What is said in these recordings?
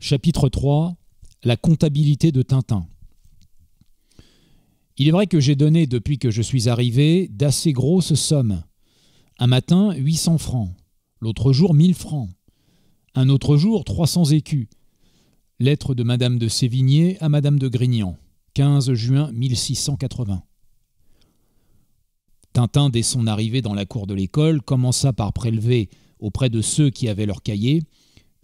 Chapitre 3 La comptabilité de Tintin. Il est vrai que j'ai donné, depuis que je suis arrivé, d'assez grosses sommes. Un matin, 800 francs. L'autre jour, 1000 francs. Un autre jour, 300 écus. Lettre de Madame de Sévigné à Madame de Grignan, 15 juin 1680. Tintin, dès son arrivée dans la cour de l'école, commença par prélever auprès de ceux qui avaient leur cahier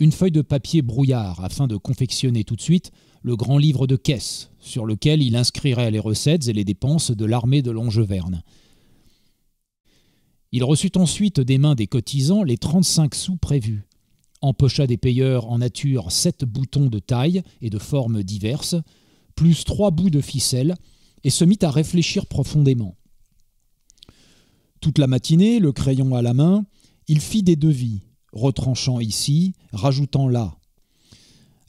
une feuille de papier brouillard afin de confectionner tout de suite le grand livre de caisse sur lequel il inscrirait les recettes et les dépenses de l'armée de Longeverne. Il reçut ensuite des mains des cotisants les 35 sous prévus, empocha des payeurs en nature sept boutons de taille et de formes diverses, plus trois bouts de ficelle, et se mit à réfléchir profondément. Toute la matinée, le crayon à la main, il fit des devis, retranchant ici, rajoutant là.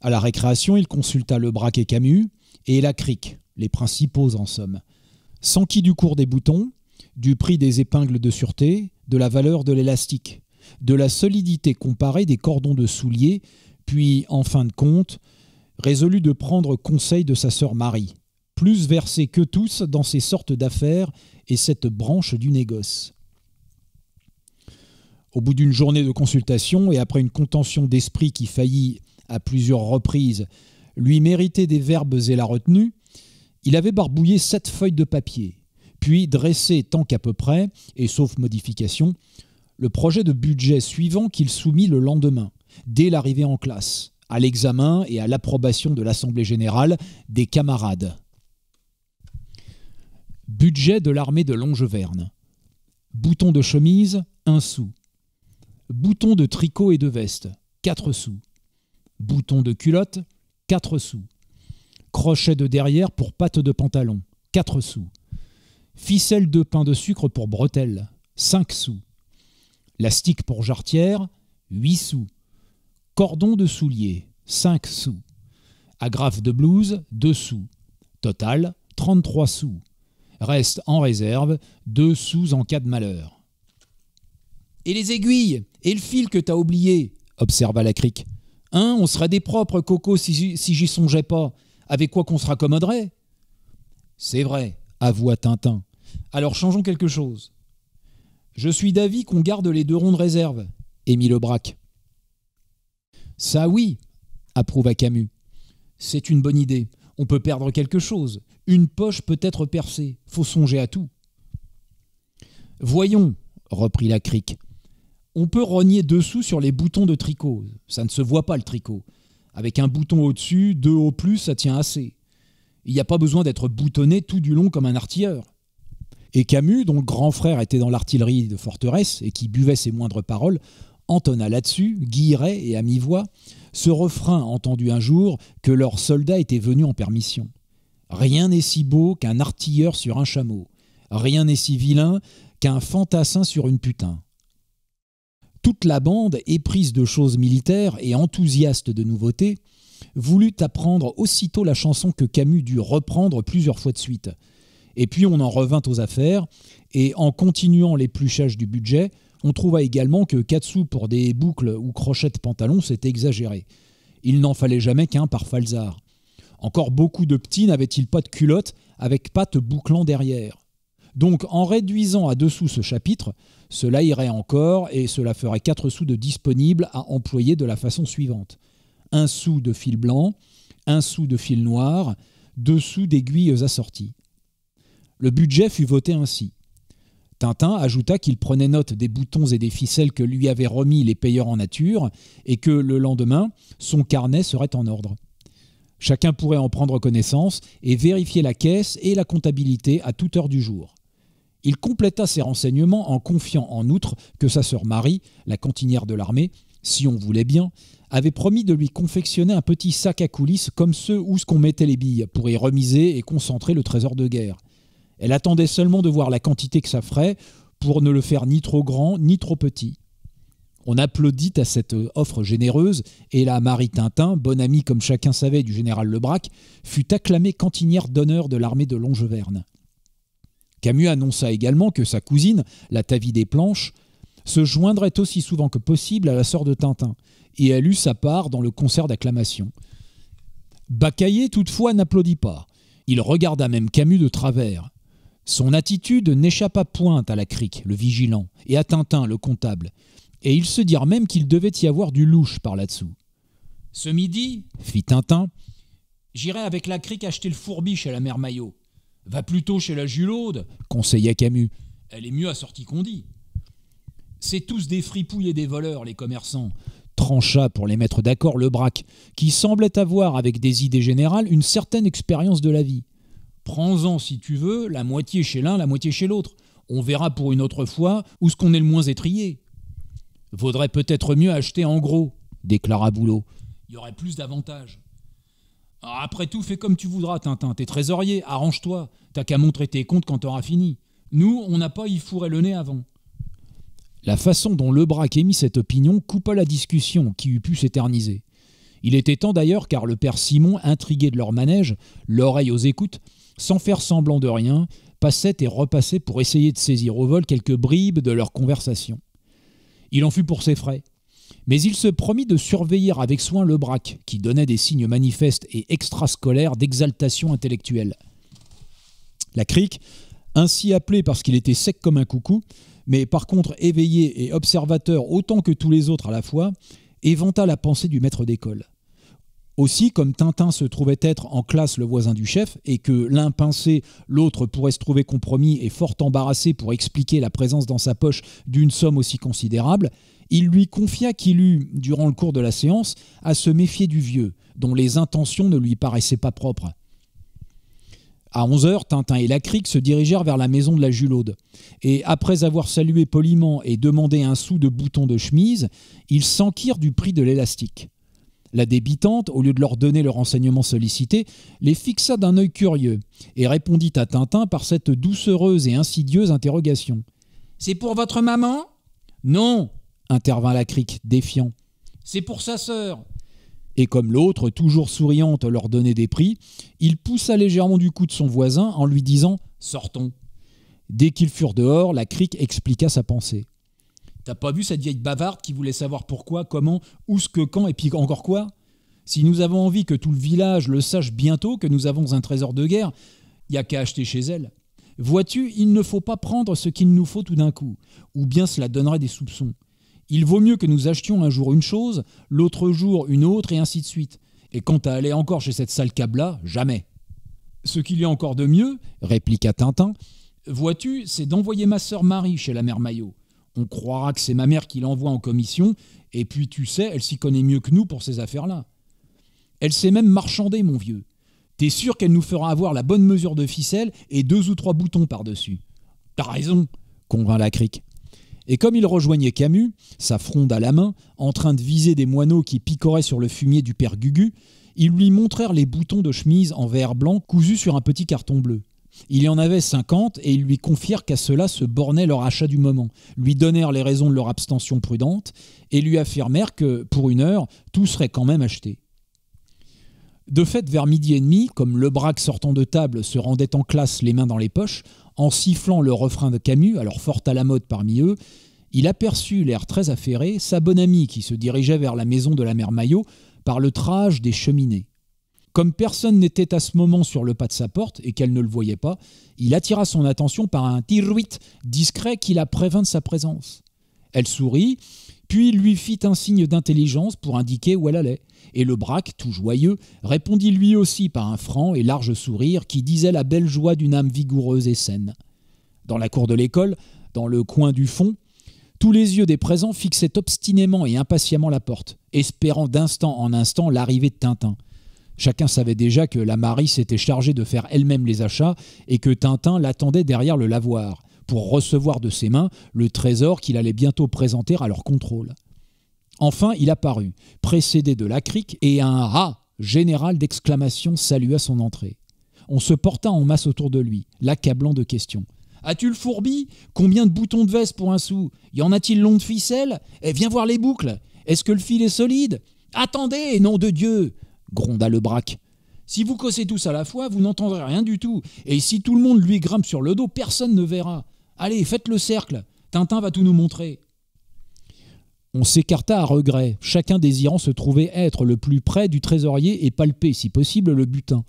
À la récréation, il consulta le braquet Camus et la Crique, les principaux en somme. Sans qui du cours des boutons, du prix des épingles de sûreté, de la valeur de l'élastique, de la solidité comparée des cordons de souliers, puis, en fin de compte, résolut de prendre conseil de sa sœur Marie, plus versée que tous dans ces sortes d'affaires et cette branche du négoce. Au bout d'une journée de consultation et après une contention d'esprit qui faillit à plusieurs reprises lui mériter des verbes et la retenue, il avait barbouillé sept feuilles de papier, puis dressé tant qu'à peu près, et sauf modification, le projet de budget suivant qu'il soumit le lendemain, dès l'arrivée en classe, à l'examen et à l'approbation de l'Assemblée générale des camarades. Budget de l'armée de Longeverne. Bouton de chemise, un sou. Bouton de tricot et de veste, 4 sous. Bouton de culotte, 4 sous. Crochet de derrière pour pâte de pantalon, 4 sous. Ficelle de pain de sucre pour bretelles, 5 sous. Lastique pour jarretière, 8 sous. Cordon de soulier, 5 sous. Agrafe de blouse, 2 sous. Total, 33 sous. Reste en réserve 2 sous en cas de malheur. Et les aiguilles Et le fil que t'as oublié observa la crique. Hein, on serait des propres, Coco, si, j'y songeais pas. Avec quoi qu'on se raccommoderait C'est vrai, avoua Tintin. Alors changeons quelque chose. Je suis d'avis qu'on garde les deux ronds de réserve, émit braque. « Ça oui, approuva Camus. C'est une bonne idée. On peut perdre quelque chose. Une poche peut être percée. Faut songer à tout. Voyons, reprit la crique, on peut rogner dessous sur les boutons de tricot. Ça ne se voit pas le tricot. Avec un bouton au-dessus, deux au plus, ça tient assez. Il n'y a pas besoin d'être boutonné tout du long comme un artilleur. Et Camus, dont le grand frère était dans l'artillerie de forteresse et qui buvait ses moindres paroles, entonna là-dessus, guilleret et à mi-voix, ce refrain entendu un jour que leurs soldats étaient venus en permission. Rien n'est si beau qu'un artilleur sur un chameau. Rien n'est si vilain qu'un fantassin sur une putain toute la bande, éprise de choses militaires et enthousiaste de nouveautés, voulut apprendre aussitôt la chanson que Camus dut reprendre plusieurs fois de suite. Et puis on en revint aux affaires, et en continuant l'épluchage du budget, on trouva également que 4 sous pour des boucles ou crochets de pantalon, c'était exagéré. Il n'en fallait jamais qu'un par Falzard. Encore beaucoup de petits n'avaient-ils pas de culottes avec pattes bouclant derrière. Donc en réduisant à deux sous ce chapitre, cela irait encore et cela ferait quatre sous de disponibles à employer de la façon suivante. Un sou de fil blanc, un sou de fil noir, deux sous d'aiguilles assorties. Le budget fut voté ainsi. Tintin ajouta qu'il prenait note des boutons et des ficelles que lui avaient remis les payeurs en nature et que le lendemain, son carnet serait en ordre. Chacun pourrait en prendre connaissance et vérifier la caisse et la comptabilité à toute heure du jour. Il compléta ses renseignements en confiant en outre que sa sœur Marie, la cantinière de l'armée, si on voulait bien, avait promis de lui confectionner un petit sac à coulisses comme ceux où ce qu'on mettait les billes pour y remiser et concentrer le trésor de guerre. Elle attendait seulement de voir la quantité que ça ferait pour ne le faire ni trop grand ni trop petit. On applaudit à cette offre généreuse, et la Marie Tintin, bonne amie comme chacun savait du général Lebrac, fut acclamée cantinière d'honneur de l'armée de Longeverne. Camus annonça également que sa cousine, la Tavie des Planches, se joindrait aussi souvent que possible à la sœur de Tintin, et elle eut sa part dans le concert d'acclamation. bacaillé toutefois, n'applaudit pas. Il regarda même Camus de travers. Son attitude n'échappa point à la crique, le vigilant, et à Tintin, le comptable, et ils se dirent même qu'il devait y avoir du louche par là-dessous. Ce midi, fit Tintin, j'irai avec la crique acheter le fourbiche à la mère Maillot. Va plutôt chez la Julaude, conseilla Camus. Elle est mieux assortie qu'on dit. C'est tous des fripouilles et des voleurs, les commerçants, trancha pour les mettre d'accord le qui semblait avoir, avec des idées générales, une certaine expérience de la vie. Prends-en, si tu veux, la moitié chez l'un, la moitié chez l'autre. On verra pour une autre fois où ce qu'on est le moins étrié. Vaudrait peut-être mieux acheter en gros, déclara Boulot. Il y aurait plus d'avantages après tout, fais comme tu voudras, Tintin. T'es trésorier, arrange-toi. T'as qu'à montrer tes comptes quand t'auras fini. Nous, on n'a pas y fourré le nez avant. La façon dont Lebrac émit cette opinion coupa la discussion qui eût pu s'éterniser. Il était temps d'ailleurs car le père Simon, intrigué de leur manège, l'oreille aux écoutes, sans faire semblant de rien, passait et repassait pour essayer de saisir au vol quelques bribes de leur conversation. Il en fut pour ses frais mais il se promit de surveiller avec soin le braque, qui donnait des signes manifestes et extrascolaires d'exaltation intellectuelle. La crique, ainsi appelée parce qu'il était sec comme un coucou, mais par contre éveillé et observateur autant que tous les autres à la fois, éventa la pensée du maître d'école. Aussi, comme Tintin se trouvait être en classe le voisin du chef, et que l'un pincé, l'autre pourrait se trouver compromis et fort embarrassé pour expliquer la présence dans sa poche d'une somme aussi considérable, il lui confia qu'il eut, durant le cours de la séance, à se méfier du vieux, dont les intentions ne lui paraissaient pas propres. À 11 heures, Tintin et Lacrique se dirigèrent vers la maison de la Julaude. Et après avoir salué poliment et demandé un sou de bouton de chemise, ils s'enquirent du prix de l'élastique. La débitante, au lieu de leur donner le renseignement sollicité, les fixa d'un œil curieux et répondit à Tintin par cette doucereuse et insidieuse interrogation. C'est pour votre maman Non, intervint la crique, défiant. C'est pour sa sœur. Et comme l'autre, toujours souriante, leur donnait des prix, il poussa légèrement du cou de son voisin en lui disant Sortons. Dès qu'ils furent dehors, la crique expliqua sa pensée. T'as pas vu cette vieille bavarde qui voulait savoir pourquoi, comment, où, ce que, quand, et puis encore quoi Si nous avons envie que tout le village le sache bientôt que nous avons un trésor de guerre, y a qu'à acheter chez elle. Vois-tu, il ne faut pas prendre ce qu'il nous faut tout d'un coup, ou bien cela donnerait des soupçons. Il vaut mieux que nous achetions un jour une chose, l'autre jour une autre, et ainsi de suite. Et quant à aller encore chez cette sale câble-là, jamais. Ce qu'il y a encore de mieux, répliqua Tintin, vois-tu, c'est d'envoyer ma sœur Marie chez la mère Maillot. On croira que c'est ma mère qui l'envoie en commission, et puis tu sais, elle s'y connaît mieux que nous pour ces affaires-là. Elle sait même marchander, mon vieux. T'es sûr qu'elle nous fera avoir la bonne mesure de ficelle et deux ou trois boutons par-dessus. T'as raison, convint la crique. Et comme il rejoignait Camus, sa fronde à la main, en train de viser des moineaux qui picoraient sur le fumier du père Gugu, ils lui montrèrent les boutons de chemise en verre blanc cousus sur un petit carton bleu. Il y en avait 50 et ils lui confièrent qu'à cela se bornait leur achat du moment, lui donnèrent les raisons de leur abstention prudente et lui affirmèrent que, pour une heure, tout serait quand même acheté. De fait, vers midi et demi, comme le braque sortant de table se rendait en classe les mains dans les poches, en sifflant le refrain de Camus, alors fort à la mode parmi eux, il aperçut l'air très affairé sa bonne amie qui se dirigeait vers la maison de la mère Maillot par le trage des cheminées. Comme personne n'était à ce moment sur le pas de sa porte et qu'elle ne le voyait pas, il attira son attention par un tiruit discret qui la prévint de sa présence. Elle sourit, puis lui fit un signe d'intelligence pour indiquer où elle allait. Et le braque, tout joyeux, répondit lui aussi par un franc et large sourire qui disait la belle joie d'une âme vigoureuse et saine. Dans la cour de l'école, dans le coin du fond, tous les yeux des présents fixaient obstinément et impatiemment la porte, espérant d'instant en instant l'arrivée de Tintin. Chacun savait déjà que la Marie s'était chargée de faire elle-même les achats et que Tintin l'attendait derrière le lavoir pour recevoir de ses mains le trésor qu'il allait bientôt présenter à leur contrôle. Enfin, il apparut, précédé de la crique, et un ah général d'exclamation salua son entrée. On se porta en masse autour de lui, l'accablant de questions. As-tu le fourbi Combien de boutons de veste pour un sou Y en a-t-il long de ficelle Eh, viens voir les boucles Est-ce que le fil est solide Attendez, nom de Dieu gronda le braque. Si vous cossez tous à la fois, vous n'entendrez rien du tout, et si tout le monde lui grimpe sur le dos, personne ne verra. Allez, faites le cercle. Tintin va tout nous montrer. On s'écarta à regret, chacun désirant se trouver être le plus près du trésorier et palper, si possible, le butin.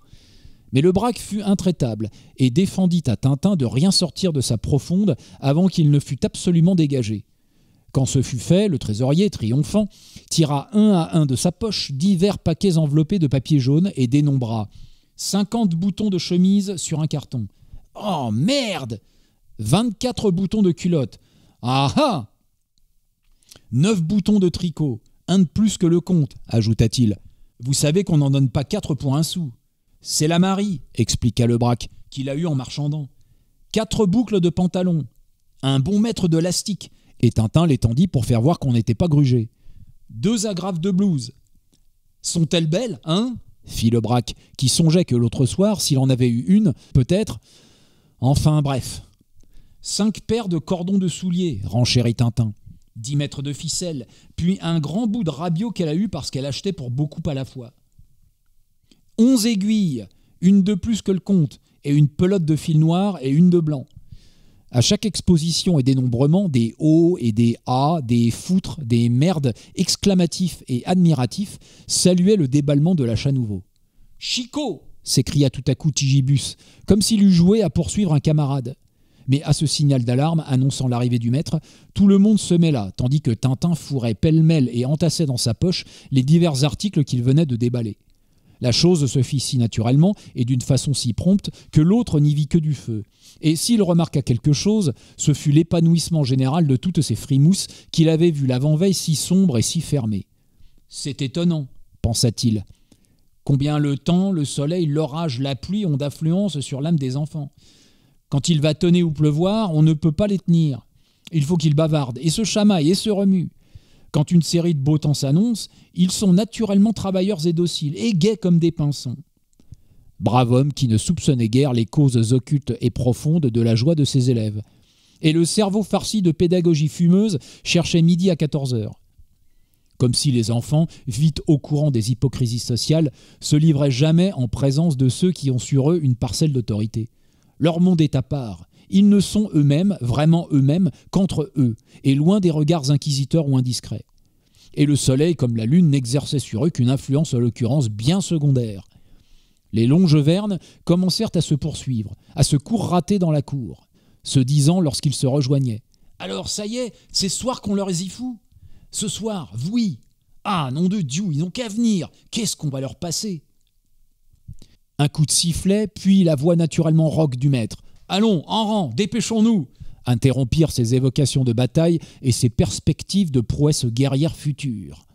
Mais le braque fut intraitable et défendit à Tintin de rien sortir de sa profonde avant qu'il ne fût absolument dégagé. Quand ce fut fait, le trésorier, triomphant, tira un à un de sa poche divers paquets enveloppés de papier jaune et dénombra. Cinquante boutons de chemise sur un carton. Oh merde Vingt-quatre boutons de culotte. Ah ah 9 boutons de tricot, un de plus que le compte, ajouta-t-il. Vous savez qu'on n'en donne pas quatre pour un sou. C'est la Marie, expliqua le Lebrac, qu'il a eu en marchandant. Quatre boucles de pantalon, un bon mètre de lastique, et Tintin l'étendit pour faire voir qu'on n'était pas grugé. Deux agrafes de blouse. Sont-elles belles, hein fit le Brac, qui songeait que l'autre soir, s'il en avait eu une, peut-être. Enfin bref cinq paires de cordons de souliers, renchérit Tintin, dix mètres de ficelle, puis un grand bout de rabiot qu'elle a eu parce qu'elle achetait pour beaucoup à la fois. Onze aiguilles, une de plus que le compte, et une pelote de fil noir et une de blanc. À chaque exposition et dénombrement, des O et des A, des foutres, des merdes, exclamatifs et admiratifs, saluaient le déballement de l'achat nouveau. Chico s'écria tout à coup Tigibus, comme s'il eût joué à poursuivre un camarade mais à ce signal d'alarme annonçant l'arrivée du maître, tout le monde se mêla, tandis que Tintin fourrait pêle-mêle et entassait dans sa poche les divers articles qu'il venait de déballer. La chose se fit si naturellement et d'une façon si prompte que l'autre n'y vit que du feu. Et s'il remarqua quelque chose, ce fut l'épanouissement général de toutes ces frimousses qu'il avait vues l'avant-veille si sombres et si fermées. C'est étonnant, pensa-t-il. Combien le temps, le soleil, l'orage, la pluie ont d'affluence sur l'âme des enfants. Quand il va tonner ou pleuvoir, on ne peut pas les tenir. Il faut qu'ils bavardent et se chamaillent et se remuent. Quand une série de beaux temps s'annonce, ils sont naturellement travailleurs et dociles, et gais comme des pinsons. Brave homme qui ne soupçonnait guère les causes occultes et profondes de la joie de ses élèves. Et le cerveau farci de pédagogie fumeuse cherchait midi à 14 heures. Comme si les enfants, vite au courant des hypocrisies sociales, se livraient jamais en présence de ceux qui ont sur eux une parcelle d'autorité. Leur monde est à part. Ils ne sont eux-mêmes, vraiment eux-mêmes, qu'entre eux, et loin des regards inquisiteurs ou indiscrets. Et le soleil, comme la lune, n'exerçait sur eux qu'une influence, en l'occurrence, bien secondaire. Les longs vernes commencèrent à se poursuivre, à se courrater dans la cour, se disant lorsqu'ils se rejoignaient Alors, ça y est, c'est ce soir qu'on leur est fou Ce soir, oui Ah, nom de Dieu, ils n'ont qu'à venir Qu'est-ce qu'on va leur passer un coup de sifflet, puis la voix naturellement rock du maître. Allons, en rang, dépêchons-nous interrompirent ses évocations de bataille et ses perspectives de prouesses guerrières futures.